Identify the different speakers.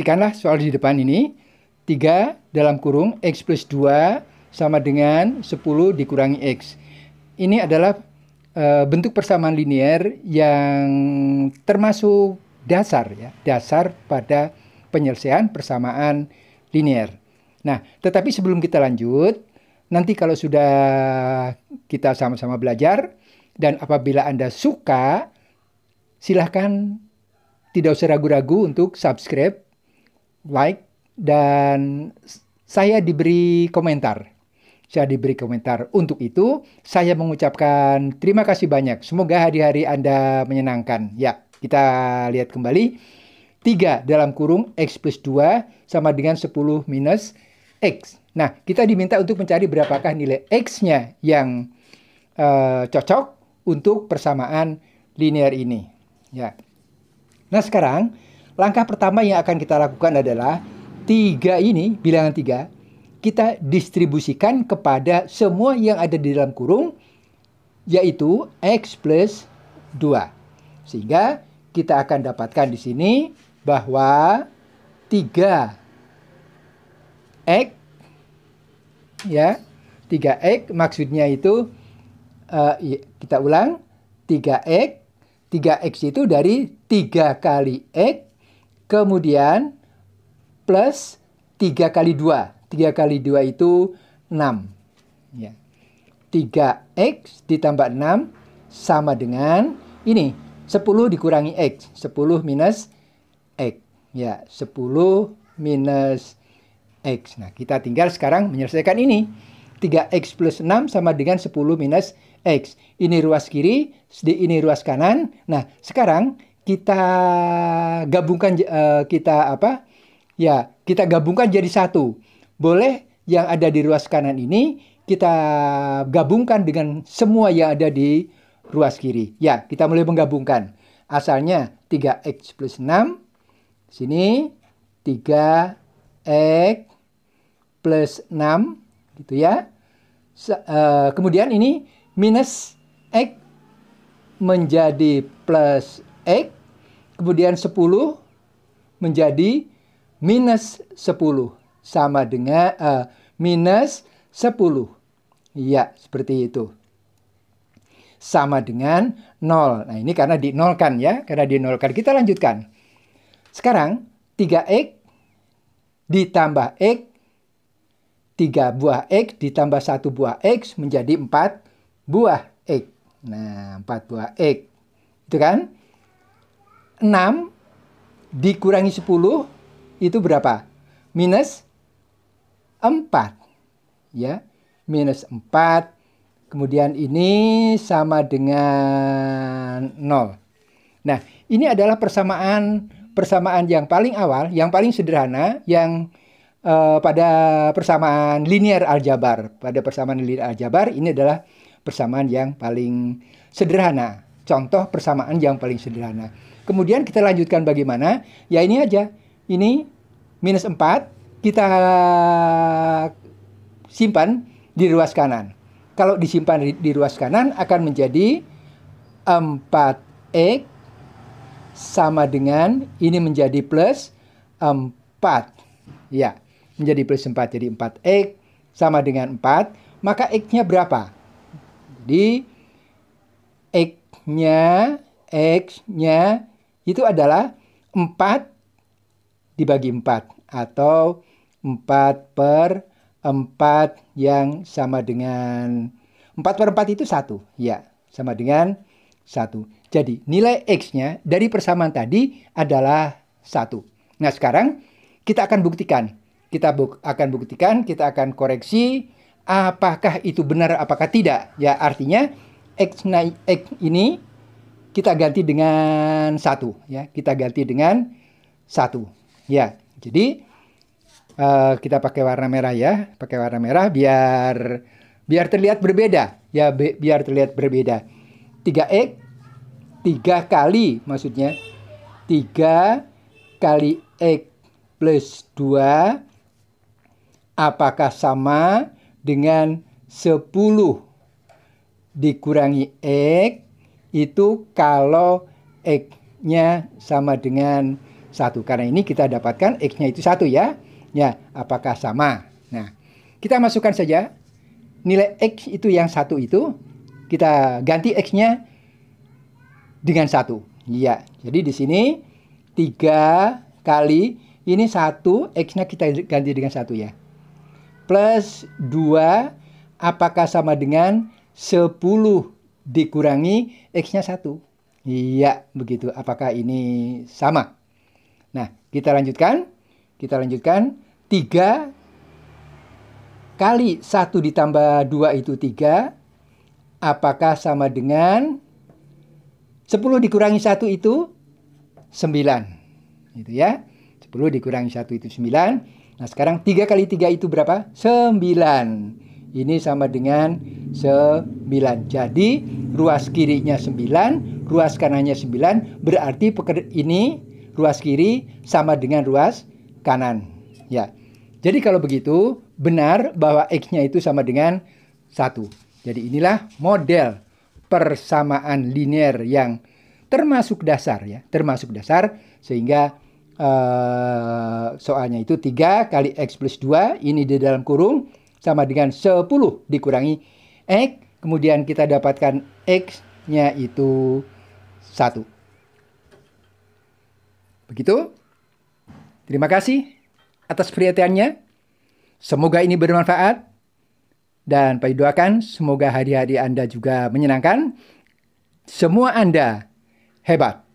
Speaker 1: Buktikanlah soal di depan ini. 3 dalam kurung X plus 2 sama dengan 10 dikurangi X. Ini adalah e, bentuk persamaan linier yang termasuk dasar ya, dasar pada penyelesaian persamaan linier. Nah, tetapi sebelum kita lanjut, nanti kalau sudah kita sama-sama belajar dan apabila Anda suka, silahkan tidak usah ragu-ragu untuk subscribe like dan saya diberi komentar. Saya diberi komentar. Untuk itu, saya mengucapkan terima kasih banyak. Semoga hari-hari Anda menyenangkan. Ya, kita lihat kembali. 3 dalam kurung X plus 2 sama dengan 10 minus X. Nah, kita diminta untuk mencari berapakah nilai X-nya yang uh, cocok untuk persamaan linear ini. Ya. Nah, sekarang Langkah pertama yang akan kita lakukan adalah tiga ini, bilangan tiga, kita distribusikan kepada semua yang ada di dalam kurung, yaitu X plus 2. Sehingga kita akan dapatkan di sini bahwa 3 X ya 3X maksudnya itu uh, kita ulang 3X 3X itu dari 3 kali X Kemudian plus 3 kali 2. 3 kali 2 itu 6. Ya. 3x ditambah 6 sama dengan ini 10 dikurangi x. 10 minus x. Ya, 10 minus x. Nah, kita tinggal sekarang menyelesaikan ini. 3x plus 6 sama dengan 10 minus x. Ini ruas kiri, ini ruas kanan. Nah, sekarang kita gabungkan uh, kita apa? Ya, kita gabungkan jadi satu. Boleh yang ada di ruas kanan ini kita gabungkan dengan semua yang ada di ruas kiri. Ya, kita mulai menggabungkan. Asalnya 3x plus 6. Sini 3x plus 6. Gitu ya. Se uh, kemudian ini minus x menjadi plus x kemudian 10 menjadi minus 10 sama dengan uh, minus 10. Iya, seperti itu. Sama dengan 0. Nah, ini karena dinolkan ya, karena dinolkan. Kita lanjutkan. Sekarang 3x ditambah x 3 buah x ditambah 1 buah x menjadi 4 buah x. Nah, 4 buah x. Itu kan? 6 dikurangi 10 itu berapa? Minus 4. Ya, minus 4. Kemudian ini sama dengan 0. Nah, ini adalah persamaan persamaan yang paling awal, yang paling sederhana, yang uh, pada persamaan linear aljabar. Pada persamaan linear aljabar ini adalah persamaan yang paling sederhana. Contoh persamaan yang paling sederhana. Kemudian kita lanjutkan bagaimana? Ya ini aja. Ini minus 4 kita simpan di ruas kanan. Kalau disimpan di, di ruas kanan akan menjadi 4x sama dengan ini menjadi plus 4. Ya, menjadi plus 4. Jadi 4x sama dengan 4. Maka x-nya berapa? Jadi x-nya, x-nya itu adalah 4 dibagi 4 atau 4 per 4 yang sama dengan 4 per 4 itu 1. Ya, sama dengan 1. Jadi nilai X-nya dari persamaan tadi adalah 1. Nah sekarang kita akan buktikan. Kita buk akan buktikan, kita akan koreksi apakah itu benar apakah tidak. Ya artinya X, naik X ini kita ganti dengan satu ya kita ganti dengan satu ya jadi uh, kita pakai warna merah ya pakai warna merah biar biar terlihat berbeda ya bi biar terlihat berbeda 3x tiga kali maksudnya tiga kali x plus 2 apakah sama dengan 10 dikurangi x itu kalau x-nya sama dengan satu karena ini kita dapatkan x-nya itu satu ya ya apakah sama nah kita masukkan saja nilai x itu yang satu itu kita ganti x-nya dengan satu ya jadi di sini tiga kali ini satu x-nya kita ganti dengan satu ya plus dua apakah sama dengan sepuluh dikurangi X-nya 1. Iya, begitu. Apakah ini sama? Nah, kita lanjutkan. Kita lanjutkan. 3 kali 1 ditambah 2 itu 3. Apakah sama dengan 10 dikurangi 1 itu 9. Gitu ya. 10 dikurangi 1 itu 9. Nah, sekarang 3 kali 3 itu berapa? 9. Ini sama dengan 9. Jadi ruas kirinya 9, ruas kanannya 9, berarti ini ruas kiri sama dengan ruas kanan. Ya. Jadi kalau begitu benar bahwa x-nya itu sama dengan 1. Jadi inilah model persamaan linear yang termasuk dasar ya, termasuk dasar sehingga uh, soalnya itu 3 kali X plus 2, ini di dalam kurung, sama dengan 10 dikurangi X. Kemudian kita dapatkan X-nya itu 1. Begitu. Terima kasih atas perhatiannya. Semoga ini bermanfaat. Dan Pak doakan semoga hari-hari Anda juga menyenangkan. Semua Anda hebat.